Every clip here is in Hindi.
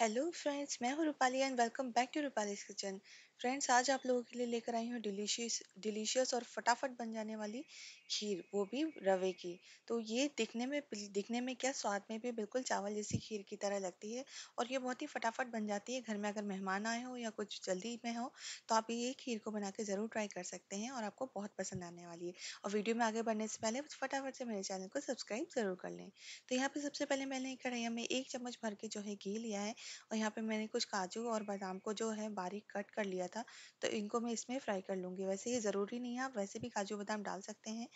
हेलो फ्रेंड्स मैं हूँ Rupali and welcome back to Rupali's kitchen friends आज आप लोगों के लिए लेकर आई हूँ डिलीशियस डिलीशियस और फटाफट बन जाने वाली खीर वो भी रवे की तो ये दिखने में दिखने में क्या स्वाद में भी बिल्कुल चावल जैसी खीर की तरह लगती है और ये बहुत ही फटाफट बन जाती है घर में अगर मेहमान आए हो या कुछ जल्दी में हो तो आप ये खीर को बना के ज़रूर ट्राई कर सकते हैं और आपको बहुत पसंद आने वाली है और वीडियो में आगे बढ़ने से पहले फटाफट से मेरे चैनल को सब्सक्राइब ज़रूर कर लें तो यहाँ पर सबसे पहले मैंने कढ़ैया में एक चम्मच भर के जो है घी लिया है और यहाँ पर मैंने कुछ काजू और बादाम को जो है बारीक कट कर लिया गया था तो इनको मैं इसमें फ्राई कर लूँगी वैसे ये ज़रूरी नहीं है आप वैसे भी काजू बादाम डाल सकते हैं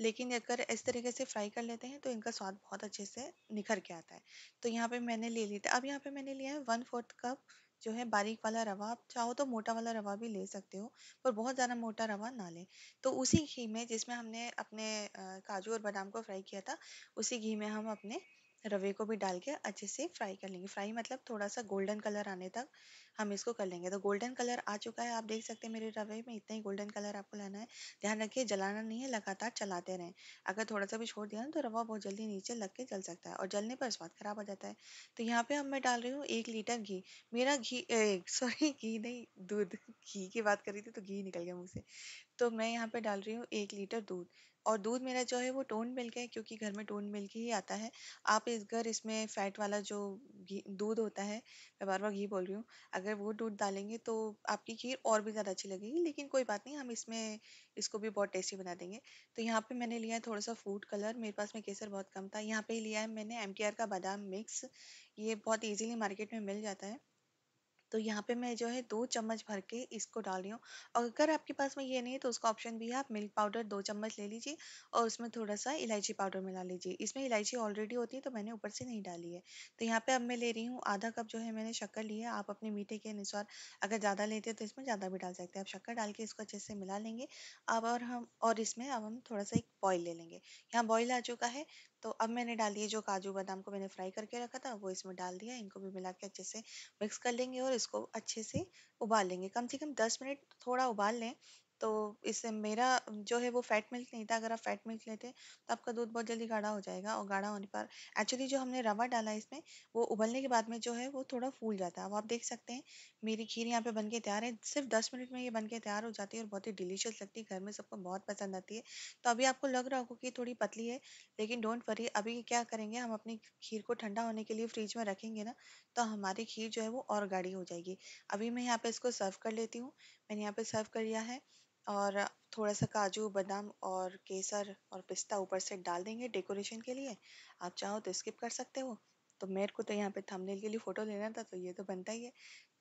लेकिन अगर इस तरीके से फ्राई कर लेते हैं तो इनका स्वाद बहुत अच्छे से निखर के आता है तो यहाँ पर मैंने ले लिया था अब यहाँ पर मैंने लिया है वन फोर्थ कप जो है बारीक वाला रवा आप चाहो तो मोटा वाला रवा भी ले सकते हो पर बहुत ज़्यादा मोटा रवा ना लें तो उसी घी में जिसमें हमने अपने काजू और बादाम को फ्राई किया था उसी घी में हम अपने रवे को भी डाल के अच्छे से फ्राई कर लेंगे फ्राई मतलब थोड़ा सा गोल्डन कलर आने तक हम इसको कर लेंगे तो गोल्डन कलर आ चुका है आप देख सकते हैं मेरे रवे में इतना ही गोल्डन कलर आपको लाना है ध्यान रखिए जलाना नहीं है लगातार चलाते रहें अगर थोड़ा सा भी छोड़ दिया ना तो रवा बहुत जल्दी नीचे लग के जल सकता है और जलने पर स्वाद खराब हो जाता है तो यहाँ पर हम मैं डाल रही हूँ एक लीटर घी मेरा घी सॉरी घी नहीं दूध घी की बात करी थी तो घी निकल गया मुझसे तो मैं यहाँ पर डाल रही हूँ एक लीटर दूध और दूध मेरा जो है वो टोन मिल्क है क्योंकि घर में टोन मिल्क ही आता है आप इस घर इसमें फ़ैट वाला जो घी दूध होता है मैं बार बार घी बोल रही हूँ अगर वो दूध डालेंगे तो आपकी खीर और भी ज़्यादा अच्छी लगेगी लेकिन कोई बात नहीं हम इसमें इसको भी बहुत टेस्टी बना देंगे तो यहाँ पर मैंने लिया है थोड़ा सा फूड कलर मेरे पास में केसर बहुत कम था यहाँ पर लिया है मैंने एम का बादाम मिक्स ये बहुत ईजिली मार्केट में मिल जाता है तो यहाँ पे मैं जो है दो चम्मच भर के इसको डाल रही हूँ और अगर आपके पास में ये नहीं है तो उसका ऑप्शन भी है आप मिल्क पाउडर दो चम्मच ले लीजिए और उसमें थोड़ा सा इलायची पाउडर मिला लीजिए इसमें इलायची ऑलरेडी होती है तो मैंने ऊपर से नहीं डाली है तो यहाँ पे अब मैं ले रही हूँ आधा कप जो है मैंने शक्कर ली है आप अपने मीठे के अनुसार अगर ज़्यादा लेते हैं तो इसमें ज़्यादा भी डाल सकते हैं आप शक्कर डाल के इसको अच्छे से मिला लेंगे अब और हम और इसमें अब हम थोड़ा सा एक बॉयल ले लेंगे यहाँ बॉयल आ चुका है तो अब मैंने डाल दिए जो काजू बादाम को मैंने फ्राई करके रखा था वो इसमें डाल दिया इनको भी मिला के अच्छे से मिक्स कर लेंगे और इसको अच्छे से उबाल लेंगे कम से कम दस मिनट थोड़ा उबाल लें तो इससे मेरा जो है वो फैट मिल्क नहीं था अगर आप फैट मिल्क लेते तो आपका दूध बहुत जल्दी गाढ़ा हो जाएगा और गाढ़ा होने पर एक्चुअली जो हमने रवा डाला है इसमें वो उबलने के बाद में जो है वो थोड़ा फूल जाता है अब आप देख सकते हैं मेरी खीर यहाँ पे बन के तैयार है सिर्फ दस मिनट में ये बन के तैयार हो जाती है और बहुत ही डिलीशियस लगती है घर में सबको बहुत पसंद आती है तो अभी आपको लग रहा होगा कि थोड़ी पतली है लेकिन डोंट वरी अभी क्या करेंगे हम अपनी खीर को ठंडा होने के लिए फ्रिज में रखेंगे ना तो हमारी खीर जो है वो और गाढ़ी हो जाएगी अभी मैं यहाँ पे इसको सर्व कर लेती हूँ मैंने यहाँ पे सर्व कर लिया है और थोड़ा सा काजू बादाम और केसर और पिस्ता ऊपर से डाल देंगे डेकोरेशन के लिए आप चाहो तो स्किप कर सकते हो तो मेरे को तो यहाँ पे थंबनेल के लिए फ़ोटो लेना था तो ये तो बनता ही है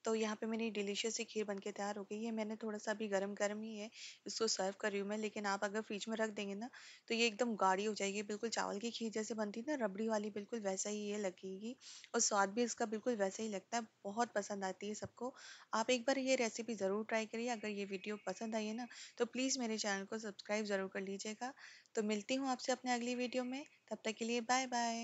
तो यहाँ पे मेरी डिलीशियस सी खीर बनके तैयार हो गई है मैंने थोड़ा सा अभी गर्म गर्म ही है इसको सर्व कर रही हूँ मैं लेकिन आप अगर फ्रिज में रख देंगे ना तो ये एकदम गाढ़ी हो जाएगी बिल्कुल चावल की खीर जैसे बनती है ना रबड़ी वाली बिल्कुल वैसा ही ये लगेगी और स्वाद भी इसका बिल्कुल वैसा ही लगता है बहुत पसंद आती है सबको आप एक बार ये रेसिपी ज़रूर ट्राई करिए अगर ये वीडियो पसंद आई है ना तो प्लीज़ मेरे चैनल को सब्सक्राइब ज़रूर कर लीजिएगा तो मिलती हूँ आपसे अपने अगली वीडियो में तब तक के लिए बाय बाय